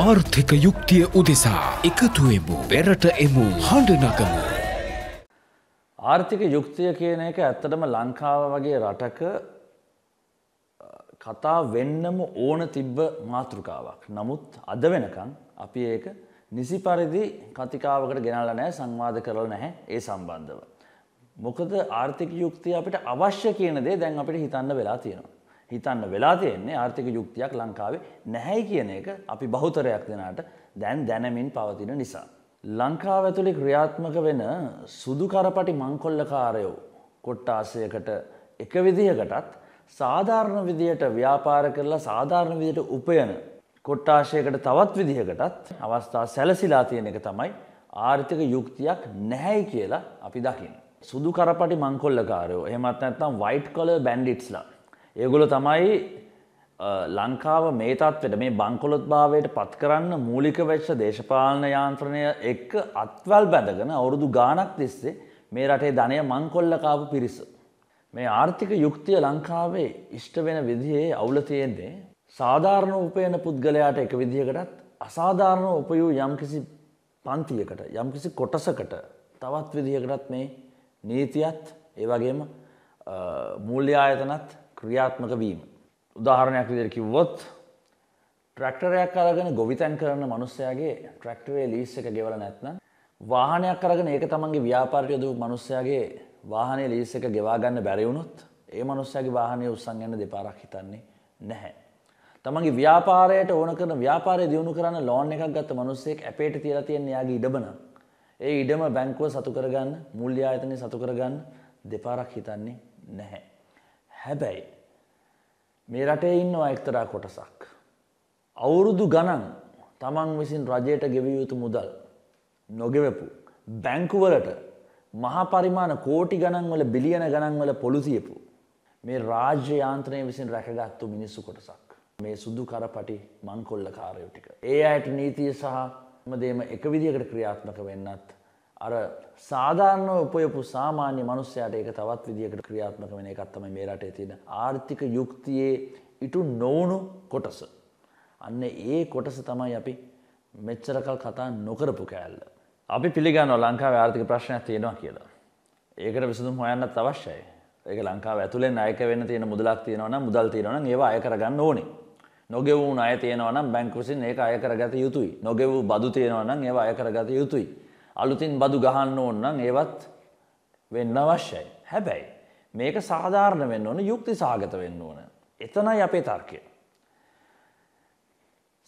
ආර්ථික යුක්තිය උදෙසා එකතුවෙමු පෙරට එමු හඬ නගමු. ආර්ථික යුක්තිය කියන එක ඇත්තටම ලංකාව වගේ රටක කතා වෙන්නම ඕන තිබ්බ මාතෘකාවක්. නමුත් අද වෙනකන් අපි ඒක නිසි පරිදි කතිකාවකට ගෙනල්ලා නැහැ සංවාද කරලා නැහැ ඒ සම්බන්ධව. මොකද ආර්ථික යුක්තිය අපිට අවශ්‍ය කියන දේ දැන් අපිට හිතන්න වෙලා තියෙනවා. හිතන්න වෙලා තියෙන්නේ ආර්ථික යුක්තියක් ලංකාවේ නැහැයි කියන එක අපි බහුතරයක් දෙනාට දැන් දැනමින් පවතින නිසා. ලංකාව ඇතුළේ ක්‍රියාත්මක වෙන සුදු කරපටි මංකොල්ලකාරයෝ කොට්ටාසයකට එක විදිහකටත් සාධාරණ විදියට ව්‍යාපාර කරලා සාධාරණ විදියට උපයන කොට්ටාශයකට තවත් විදිහකටත් අවස්ථා සැලසිලා තියෙන එක තමයි ආර්ථික යුක්තියක් නැහැයි කියලා අපි දකින්න. සුදු කරපටි මංකොල්ලකාරයෝ එහෙමත් නැත්නම් වයිට් කොලර් බැන්ඩිට්ස්ලා ඒගොල තමයි ලංකාව මේ තත්වට මේ බංකොලොත් භාවයට පත් කරන්න මූලික වෙච්ච දේශපාලන යාන්ත්‍රණය එක්ක අත්වල් බැඳගෙන අවුරුදු ගානක් තිස්සේ මේ රටේ ධනය මංකොල්ලකාපු පිරිස. මේ ආර්ථික යුක්තිය ලංකාවේ ඉෂ්ට වෙන විදිහේ අවුල තියෙන්නේ සාධාරණ උපයන පුද්ගලයාට එක විදිහකටත් අසාධාරණ උපයූ යම්කිසි පන්තියකට යම්කිසි කොටසකට තවත් විදිහකටත් මේ නීතියත් ඒ වගේම මූල්‍ය ආයතනත් ක්‍රියාත්මක වීම. උදාහරණයක් විදිහට කිව්වොත් ට්‍රැක්ටරයක් අරගෙන ගොවිතැන් කරන මනුස්සයාගේ ට්‍රැක්ටරේ ලීස් එක ගෙවලා නැත්නම් වාහනයක් අරගෙන ඒක තමන්ගේ ව්‍යාපාරයට යොදවපු මනුස්සයාගේ වාහනේ ලීස් එක ගෙවා ගන්න බැරි වුණොත් ඒ මනුස්සයාගේ වාහනය උස්සන් යන්න දෙපාරක් හිතන්නේ නැහැ. තමන්ගේ ව්‍යාපාරයට ඕන කරන ව්‍යාපාරය දියුණු කරන්න ලෝන් එකක් ගත්ත මනුස්සයෙක් ඇපේට තියලා තියෙන යාගේ ඉඩමනම් ඒ ඉඩම බැංකුව සතු කරගන්න මුල්්‍ය ආයතනය සතු කරගන්න දෙපාරක් හිතන්නේ නැහැ. හැබැයි මේ රටේ ඉන්නවා එක්තරා කොටසක්. අවුරුදු ගණන් තමන් විසින් රජයට ගෙවිය යුතු මුදල් නොගෙවපු බැංකුවලට මහා පරිමාණ කෝටි ගණන්වල බිලියන ගණන්වල පොළුතියපු මේ රාජ්‍ය යාන්ත්‍රය විසින් රැකගත්තු මිනිස්සු කොටසක් මේ සුදු කරපටි මංකොල්ල කාරයෝ ටික. ඒ අයට නීතිය සහ මදේම එක විදිහකට ක්‍රියාත්මක වෙන්නත් අර සාධාරණව උපයපු සාමාන්‍ය මනුස්සයාට ඒක තවත් විදිහකට ක්‍රියාත්මක වෙන එකක් තමයි මේ රටේ තියෙන ආර්ථික යුක්තියේ ඉටු නොවුණු කොටස. අන්න ඒ කොටස තමයි අපි මෙච්චරකල් කතා නොකරපු කෑල්ල. අපි පිළිගන්න ලංකාව ආර්ථික ප්‍රශ්නයක් තියෙනවා කියලා. ඒකට විසඳුම් හොයන්නත් අවශ්‍යයි. ඒක ලංකාව ඇතුලෙන් අයක වෙන්න තියෙන මුදලක් තියෙනවා නම් මුදල් තියෙනවා නම් ඒවා අය කරගන්න ඕනේ. නොගෙවූ ණය තියෙනවා නම් බැංකු විසින් ඒක අය කරගත යුතුයි. නොගෙවූ බදු තියෙනවා නම් ඒවා අය කරගත යුතුයි. අලුතින් බදු ගහන්න ඕන්නම් ඒවත් වෙන්න අවශ්‍යයි. හැබැයි මේක සාධාරණ වෙන්න ඕන යුක්ති සාගත වෙන්න ඕන. එතනයි අපේ තර්කය.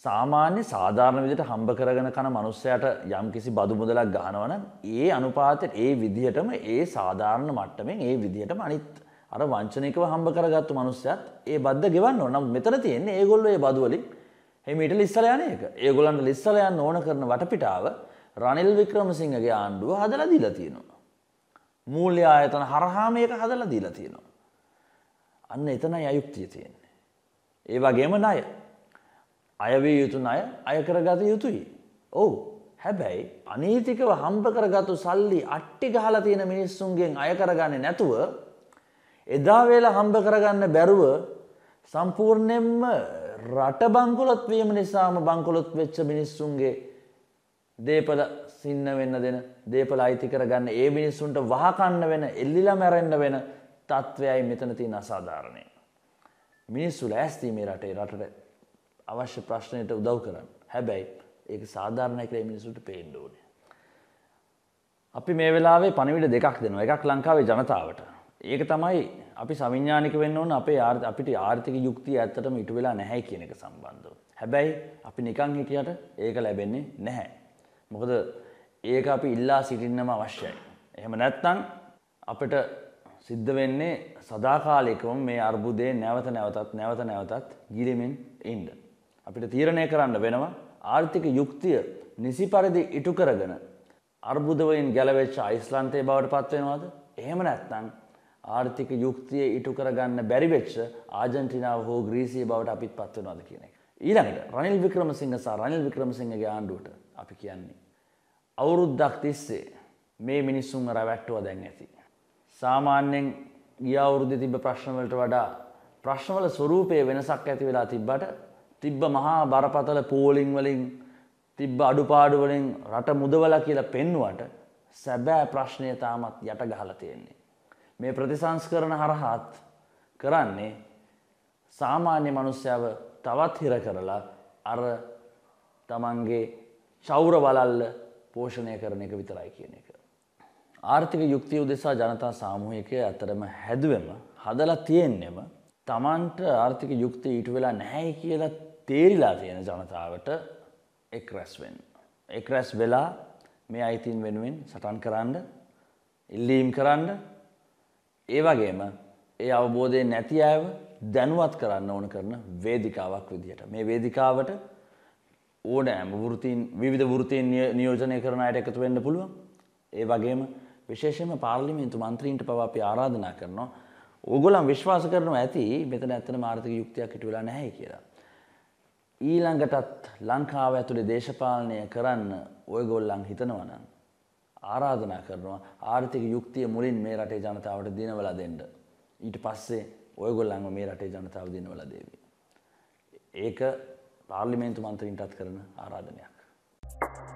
සාමාන්‍ය සාධාරණ විදිහට හම්බ කරගෙන කන මනුස්සයට යම් කිසි බදු මුදලක් ගහනවා නම් ඒ අනුපාතයට ඒ විදිහටම ඒ සාධාරණ මට්ටමින් ඒ විදිහටම අනිත් අර වංචනිකව හම්බ කරගත්තු මනුස්සයත් ඒ බද්ද ගෙවන්න ඕන. නම් මෙතන තියෙන්නේ ඒගොල්ලෝ ඒ බදු වලින් හිමීට ලිස්සලා යන එක. ඒගොල්ලන්ට ලිස්සලා යන්න ඕන කරන වටපිටාව රනිල් වික්‍රමසිංහගේ ආණ්ඩුව හදලා දීලා තියෙනවා. මූල්‍ය ආයතන හරහා මේක හදලා දීලා තියෙනවා. අන්න එතනයි අයුක්තිය තියෙන්නේ. ඒ වගේම ණය. අයවිය යුතු ණය අය කරගත යුතුයි. ඔව්. හැබැයි අනීතිකව හම්බ කරගත්තු සල්ලි අට්ටි ගහලා තියෙන මිනිස්සුන්ගෙන් අය කරගන්නේ නැතුව එදා වේලා හම්බ කරගන්න බැරුව සම්පූර්ණයෙන්ම රට බංකොලොත් වීම නිසාම බංකොලොත් වෙච්ච මිනිස්සුන්ගේ දේපල සින්න වෙන්න දෙන දේපල අයිති කරගන්න ඒ මිනිස්සුන්ට වහකන්න වෙන එල්ලිලා මැරෙන්න වෙන තත්ත්වයයි මෙතන තියෙන අසාධාරණය. මිනිස්සු ලෑස්ති මේ රටේ රටට අවශ්‍ය ප්‍රශ්නයට උදව් කරන්න. හැබැයි ඒක සාධාරණයි කියලා මිනිසුන්ට පේන්න ඕනේ. අපි මේ වෙලාවේ පණිවිඩ දෙකක් දෙනවා. එකක් ලංකාවේ ජනතාවට. ඒක තමයි අපි සවිඥානික වෙන්න ඕන අපේ අපිට ආර්ථික යුක්තිය ඇත්තටම ඉටු වෙලා නැහැ කියන එක සම්බන්ධව. හැබැයි අපි නිකන් හිටියට ඒක ලැබෙන්නේ නැහැ. මොකද ඒක අපි ඉල්ලා සිටින්නම අවශ්‍යයි. එහෙම නැත්තං අපට සිද්ධ වෙන්නේ සදාකාලෙකවම මේ අර්බුදේ නැවත නැවතත් නැවත නැවතත් ගිලිමින් ඉන්ඩ. අපිට තීරණය කරන්න වෙනවා ආර්ථික යුක්තිය නිසි පරිදි ඉටු කරගෙන අර්බුදවයින් ගැලවෙච්ච අයිස්ලන්තය බවට පත්වෙනවාද එහෙම නැත්තන් ආර්ථික යුක්තිය ඉටු කරගන්න බැරිවෙච්ච ආජන්ටිනාව හෝ ග්‍රීසිය බවට අපිත් පත්වෙනවාද කියන එක. ඊළඟට රනිල් වික්‍රමසිංහ සහ රනිල් වික්‍රමසිංහගේ ආණ්ඩුවට අපි කියන්නේ. අවුරුද්දක් තිස්සේ මේ මිනිස්සුන් රැවැට්ටුව දැන් ඇති. සාමාන්‍යයෙන් ගිය අවුරුද්දේ තිබ්බ ප්‍රශ්නවලට වඩා ප්‍රශ්නවල ස්වරූපයේ වෙනසක් ඇති වෙලා තිබ්බට තිබ්බ මහා බරපතල පෝලිං වලින් තිබ්බ අඩුපාඩු වලින් රට මුදවලා කියලා පෙන්වුවට සැබෑ ප්‍රශ්නය තාමත් යට ගහලා තියෙන්නේ. මේ ප්‍රතිසංස්කරණ හරහාත් කරන්නේ සාමාන්‍ය මනුස්සයව තවත් හිර කරලා අර තමන්ගේ ශෞර වලල්ල පෝෂණය කරන එක විතරයි කියන එක. ආර්ථික යුක්තිය උදෙසා ජනතා සාමූහිකය ඇතරම හැදුවම හදලා තියෙන්නෙම තමන්ට ආර්ථික යුක්ති ඊට වෙලා නැහැ කියලා තේරිලා තියෙන ජනතාවට එක් රැස් වෙන්න. එක් රැස් වෙලා මේ අයිතින් වෙනුවෙන් සටන් කරන්න ඉල්ලීම් කරන්න ඒ වගේම ඒ අවබෝධය නැති අයව දැනුවත් කරන්න ඕන කරන වේදිකාවක් විදිහට මේ වේදිකාවට ඕඩෑම වෘතින් විධ වෘතියෙන් නියෝජනය කරන අයට එකතු වෙන්න පුළුවන් ඒ වගේම විශේෂම පාර්ලිමින්තු මන්ත්‍රීන්ට පවා අපි ආරාධනා කරනවා ඕගොලන් විශ්වාස කරනවා ඇති මෙතන ඇත්තන මාර්ථක යුක්තියක් හිටවෙලා නැහැ කියලා. ඊළඟටත් ලංකාව ඇතුළේ දේශපාලනය කරන්න ඔයගොල්ලන් හිතනවනම් ආරාධනා කරනවා ආර්ථික යුක්තිය මුලින් මේ රටේ ජනතාවට දිනවල දෙන්න. ඊට පස්සේ ඔයගොල්ලන්ව මේ රටේ ජනතාව දිනවල දේවි. ඒක පාර්ලිමේන්තු මන්ත්‍රීන්ටත් කරන ආරාධනයක්. Thank you.